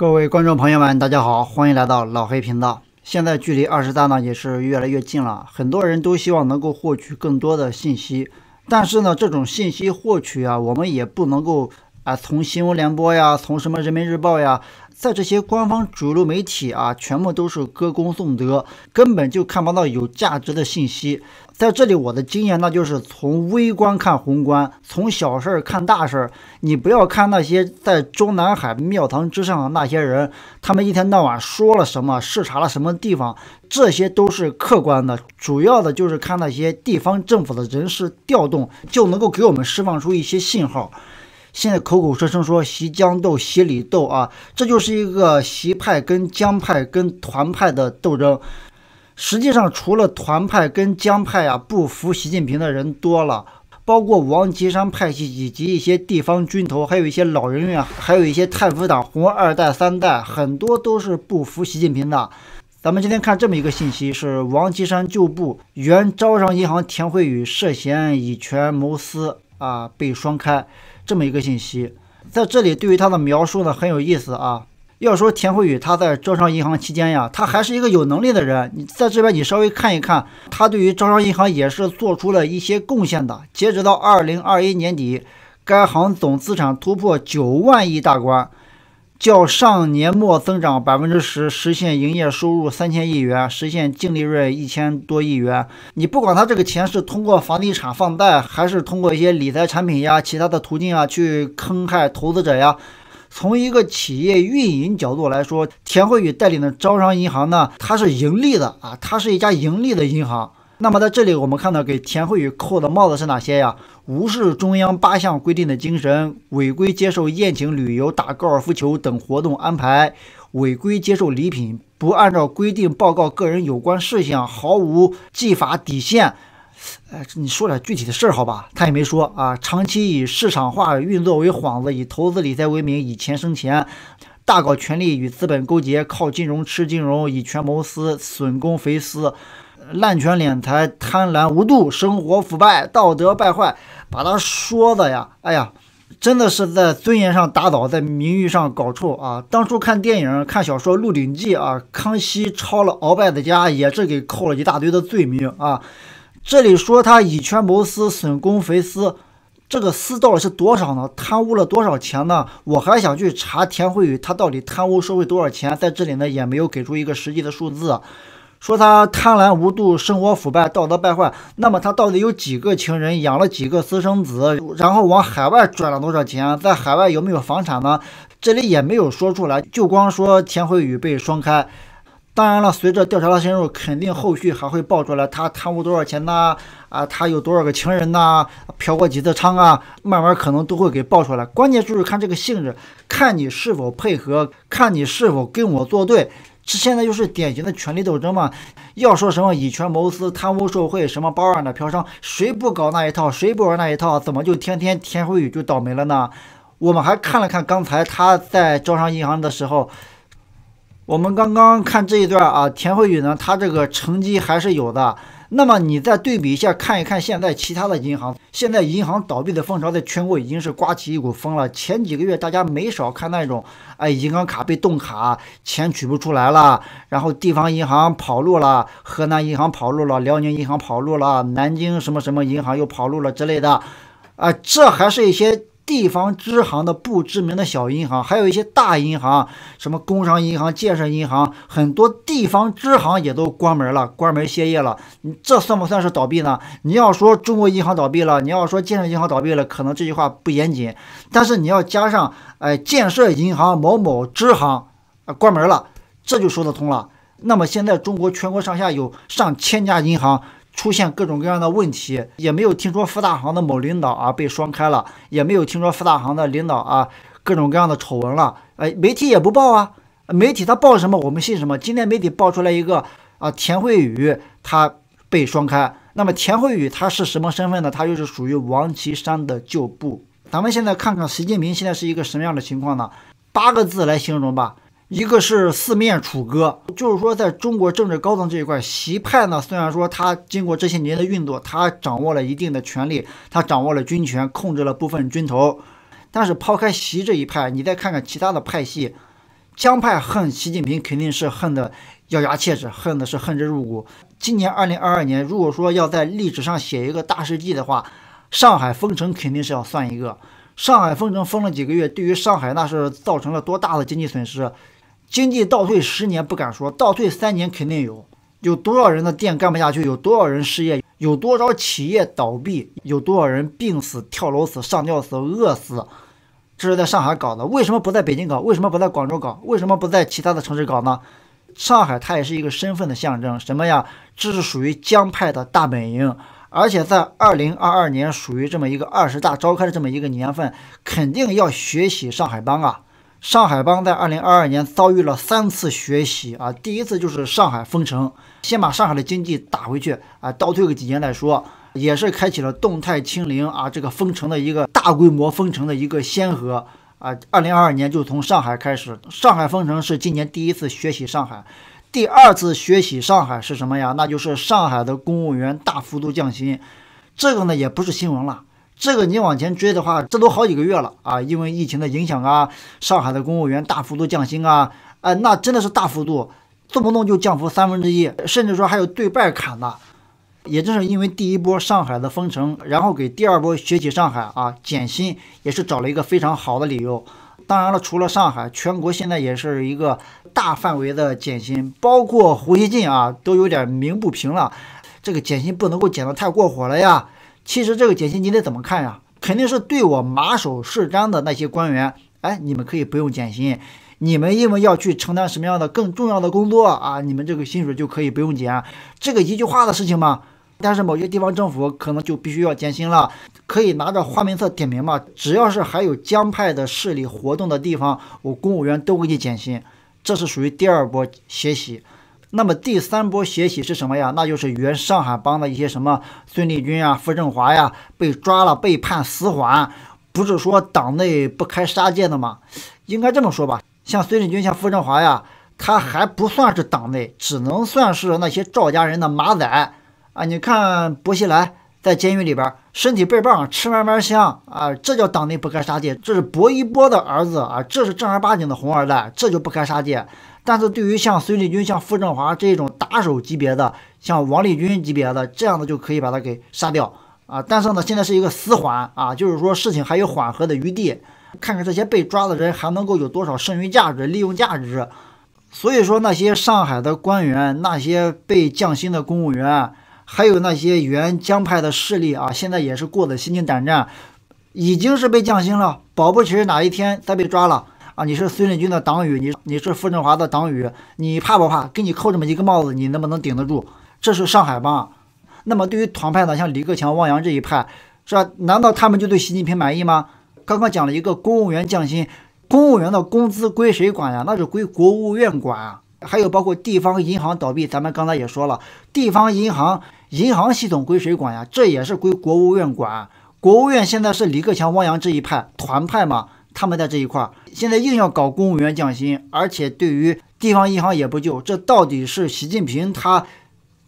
各位观众朋友们，大家好，欢迎来到老黑频道。现在距离二十大呢，也是越来越近了，很多人都希望能够获取更多的信息。但是呢，这种信息获取啊，我们也不能够啊，从新闻联播呀，从什么人民日报呀。在这些官方主流媒体啊，全部都是歌功颂德，根本就看不到有价值的信息。在这里，我的经验那就是从微观看宏观，从小事儿看大事儿。你不要看那些在中南海庙堂之上的那些人，他们一天到晚说了什么，视察了什么地方，这些都是客观的。主要的就是看那些地方政府的人事调动，就能够给我们释放出一些信号。现在口口声声说习江斗、习李斗啊，这就是一个习派跟江派跟团派的斗争。实际上，除了团派跟江派啊不服习近平的人多了，包括王岐山派系以及一些地方军头，还有一些老人院，还有一些太傅党、红二代、三代，很多都是不服习近平的。咱们今天看这么一个信息，是王岐山旧部、原招商银行田惠宇涉嫌以权谋私啊，被双开。这么一个信息，在这里对于他的描述呢很有意思啊。要说田慧宇他在招商银行期间呀，他还是一个有能力的人。你在这边你稍微看一看，他对于招商银行也是做出了一些贡献的。截止到二零二一年底，该行总资产突破九万亿大关。较上年末增长百分之十，实现营业收入三千亿元，实现净利润一千多亿元。你不管他这个钱是通过房地产放贷，还是通过一些理财产品呀、其他的途径啊去坑害投资者呀。从一个企业运营角度来说，田慧宇带领的招商银行呢，它是盈利的啊，它是一家盈利的银行。那么在这里，我们看到给田慧宇扣的帽子是哪些呀？无视中央八项规定的精神，违规接受宴请、旅游、打高尔夫球等活动安排，违规接受礼品，不按照规定报告个人有关事项，毫无纪法底线。哎，你说点具体的事儿好吧？他也没说啊。长期以市场化运作为幌子，以投资理财为名，以钱生钱，大搞权力与资本勾结，靠金融吃金融，以权谋私，损公肥私。滥权敛财、贪婪无度、生活腐败、道德败坏，把他说的呀，哎呀，真的是在尊严上打倒，在名誉上搞臭啊！当初看电影、看小说《鹿鼎记》啊，康熙抄了鳌拜的家，也是给扣了一大堆的罪名啊。这里说他以权谋私、损公肥私，这个私到底是多少呢？贪污了多少钱呢？我还想去查田慧宇他到底贪污受贿多少钱，在这里呢也没有给出一个实际的数字。说他贪婪无度，生活腐败，道德败坏。那么他到底有几个情人，养了几个私生子，然后往海外赚了多少钱，在海外有没有房产呢？这里也没有说出来。就光说田慧宇被双开。当然了，随着调查的深入，肯定后续还会爆出来他贪污多少钱呢？啊，他有多少个情人呢？嫖过几次娼啊？慢慢可能都会给爆出来。关键就是看这个性质，看你是否配合，看你是否跟我作对。这现在就是典型的权力斗争嘛！要说什么以权谋私、贪污受贿，什么包二奶、嫖娼，谁不搞那一套，谁不玩那一套？怎么就天天田慧宇就倒霉了呢？我们还看了看刚才他在招商银行的时候，我们刚刚看这一段啊，田慧宇呢，他这个成绩还是有的。那么你再对比一下，看一看现在其他的银行，现在银行倒闭的风潮在全国已经是刮起一股风了。前几个月大家没少看那种，哎，银行卡被冻卡，钱取不出来了，然后地方银行跑路了，河南银行跑路了，辽宁银行跑路了，南京什么什么银行又跑路了之类的，啊，这还是一些。地方支行的不知名的小银行，还有一些大银行，什么工商银行、建设银行，很多地方支行也都关门了，关门歇业了。你这算不算是倒闭呢？你要说中国银行倒闭了，你要说建设银行倒闭了，可能这句话不严谨。但是你要加上，哎，建设银行某某支行啊，关门了，这就说得通了。那么现在中国全国上下有上千家银行。出现各种各样的问题，也没有听说四大行的某领导啊被双开了，也没有听说四大行的领导啊各种各样的丑闻了，哎，媒体也不报啊，媒体他报什么我们信什么。今天媒体报出来一个啊，田慧宇他被双开，那么田慧宇他是什么身份呢？他又是属于王岐山的旧部。咱们现在看看习近平现在是一个什么样的情况呢？八个字来形容吧。一个是四面楚歌，就是说，在中国政治高层这一块，习派呢，虽然说他经过这些年的运作，他掌握了一定的权力，他掌握了军权，控制了部分军头，但是抛开习这一派，你再看看其他的派系，江派恨习近平肯定是恨的咬牙切齿，恨的是恨之入骨。今年二零二二年，如果说要在历史上写一个大事记的话，上海封城肯定是要算一个。上海封城封了几个月，对于上海那是造成了多大的经济损失。经济倒退十年不敢说，倒退三年肯定有。有多少人的店干不下去？有多少人失业？有多少企业倒闭？有多少人病死、跳楼死、上吊死、饿死？这是在上海搞的，为什么不在北京搞？为什么不在广州搞？为什么不在其他的城市搞呢？上海它也是一个身份的象征，什么呀？这是属于江派的大本营，而且在二零二二年属于这么一个二十大召开的这么一个年份，肯定要学习上海帮啊。上海帮在二零二二年遭遇了三次学习啊，第一次就是上海封城，先把上海的经济打回去啊，倒退个几年再说，也是开启了动态清零啊，这个封城的一个大规模封城的一个先河啊。二零二二年就从上海开始，上海封城是今年第一次学习上海，第二次学习上海是什么呀？那就是上海的公务员大幅度降薪，这个呢也不是新闻了。这个你往前追的话，这都好几个月了啊！因为疫情的影响啊，上海的公务员大幅度降薪啊，哎，那真的是大幅度，动不动就降幅三分之一，甚至说还有对半砍的。也正是因为第一波上海的封城，然后给第二波学起上海啊减薪，也是找了一个非常好的理由。当然了，除了上海，全国现在也是一个大范围的减薪，包括胡锡进啊都有点鸣不平了，这个减薪不能够减得太过火了呀。其实这个减薪你得怎么看呀？肯定是对我马首是瞻的那些官员，哎，你们可以不用减薪，你们因为要去承担什么样的更重要的工作啊，你们这个薪水就可以不用减，这个一句话的事情嘛。但是某些地方政府可能就必须要减薪了，可以拿着花名册点名嘛，只要是还有江派的势力活动的地方，我公务员都给你减薪，这是属于第二波学习。那么第三波血洗是什么呀？那就是原上海帮的一些什么孙立军啊、傅政华呀被抓了，被判死缓，不是说党内不开杀戒的吗？应该这么说吧。像孙立军、像傅政华呀，他还不算是党内，只能算是那些赵家人的马仔啊。你看薄熙来在监狱里边，身体儿棒，吃慢慢香啊，这叫党内不开杀戒。这是薄一波的儿子啊，这是正儿八经的红二代，这就不开杀戒。但是对于像孙立军、像傅政华这种打手级别的，像王立军级别的，这样的就可以把他给杀掉啊！但是呢，现在是一个死缓啊，就是说事情还有缓和的余地，看看这些被抓的人还能够有多少剩余价值、利用价值。所以说，那些上海的官员、那些被降薪的公务员，还有那些原江派的势力啊，现在也是过得心惊胆战，已经是被降薪了，保不齐哪一天再被抓了。啊，你是孙振军的党羽，你你是傅政华的党羽，你怕不怕？给你扣这么一个帽子，你能不能顶得住？这是上海帮。那么对于团派的，像李克强、汪洋这一派，是吧？难道他们就对习近平满意吗？刚刚讲了一个公务员降薪，公务员的工资归谁管呀？那是归国务院管。还有包括地方银行倒闭，咱们刚才也说了，地方银行银行系统归谁管呀？这也是归国务院管。国务院现在是李克强、汪洋这一派团派嘛，他们在这一块。现在硬要搞公务员降薪，而且对于地方银行也不救，这到底是习近平他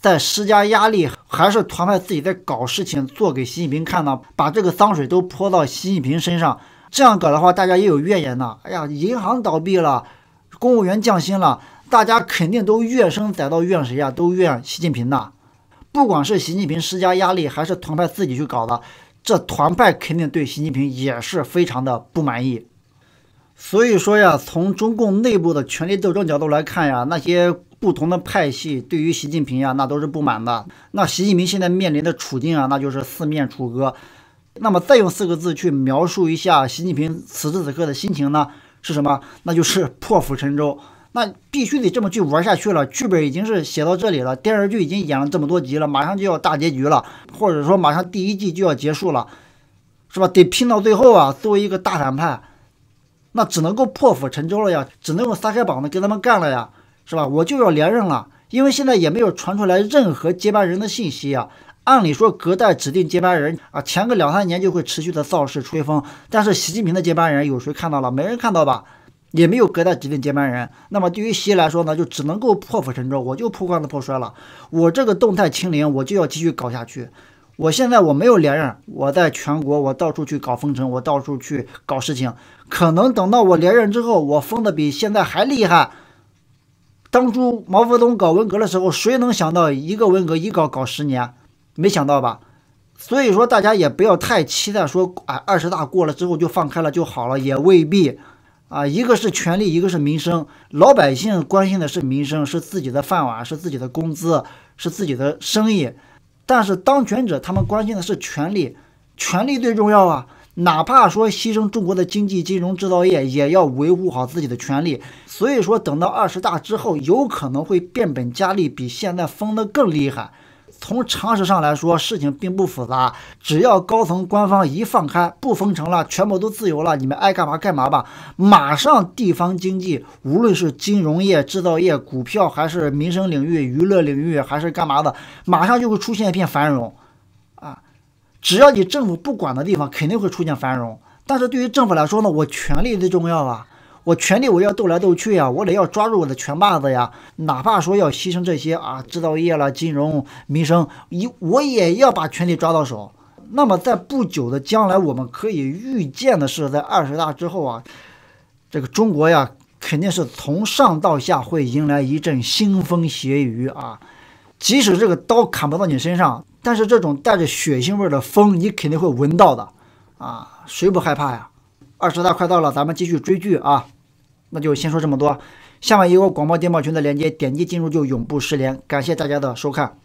在施加压力，还是团派自己在搞事情做给习近平看呢？把这个脏水都泼到习近平身上，这样搞的话，大家也有怨言呢。哎呀，银行倒闭了，公务员降薪了，大家肯定都怨声载道，怨谁呀？都怨习近平呐。不管是习近平施加压力，还是团派自己去搞的，这团派肯定对习近平也是非常的不满意。所以说呀，从中共内部的权力斗争角度来看呀，那些不同的派系对于习近平呀，那都是不满的。那习近平现在面临的处境啊，那就是四面楚歌。那么再用四个字去描述一下习近平此时此刻的心情呢？是什么？那就是破釜沉舟。那必须得这么去玩下去了。剧本已经是写到这里了，电视剧已经演了这么多集了，马上就要大结局了，或者说马上第一季就要结束了，是吧？得拼到最后啊！作为一个大反派。那只能够破釜沉舟了呀，只能用撒开膀子跟他们干了呀，是吧？我就要连任了，因为现在也没有传出来任何接班人的信息呀。按理说隔代指定接班人啊，前个两三年就会持续的造势吹风，但是习近平的接班人有谁看到了？没人看到吧？也没有隔代指定接班人。那么对于习来说呢，就只能够破釜沉舟，我就破罐子破摔了，我这个动态清零，我就要继续搞下去。我现在我没有连任，我在全国我到处去搞封城，我到处去搞事情。可能等到我连任之后，我封的比现在还厉害。当初毛泽东搞文革的时候，谁能想到一个文革一搞搞十年？没想到吧？所以说大家也不要太期待说啊，二十大过了之后就放开了就好了，也未必。啊，一个是权力，一个是民生。老百姓关心的是民生，是自己的饭碗，是自己的工资，是自己的生意。但是当权者他们关心的是权力，权力最重要啊！哪怕说牺牲中国的经济、金融、制造业，也要维护好自己的权利。所以说，等到二十大之后，有可能会变本加厉，比现在封得更厉害。从常识上来说，事情并不复杂。只要高层官方一放开，不封城了，全部都自由了，你们爱干嘛干嘛吧。马上地方经济，无论是金融业、制造业、股票，还是民生领域、娱乐领域，还是干嘛的，马上就会出现一片繁荣啊！只要你政府不管的地方，肯定会出现繁荣。但是对于政府来说呢，我权力最重要啊。我权力我要斗来斗去呀，我得要抓住我的拳把子呀，哪怕说要牺牲这些啊制造业了、金融、民生，一我也要把权力抓到手。那么在不久的将来，我们可以预见的是，在二十大之后啊，这个中国呀，肯定是从上到下会迎来一阵腥风血雨啊。即使这个刀砍不到你身上，但是这种带着血腥味的风，你肯定会闻到的啊。谁不害怕呀？二十大快到了，咱们继续追剧啊。那就先说这么多，下面有个广播电报群的连接，点击进入就永不失联。感谢大家的收看。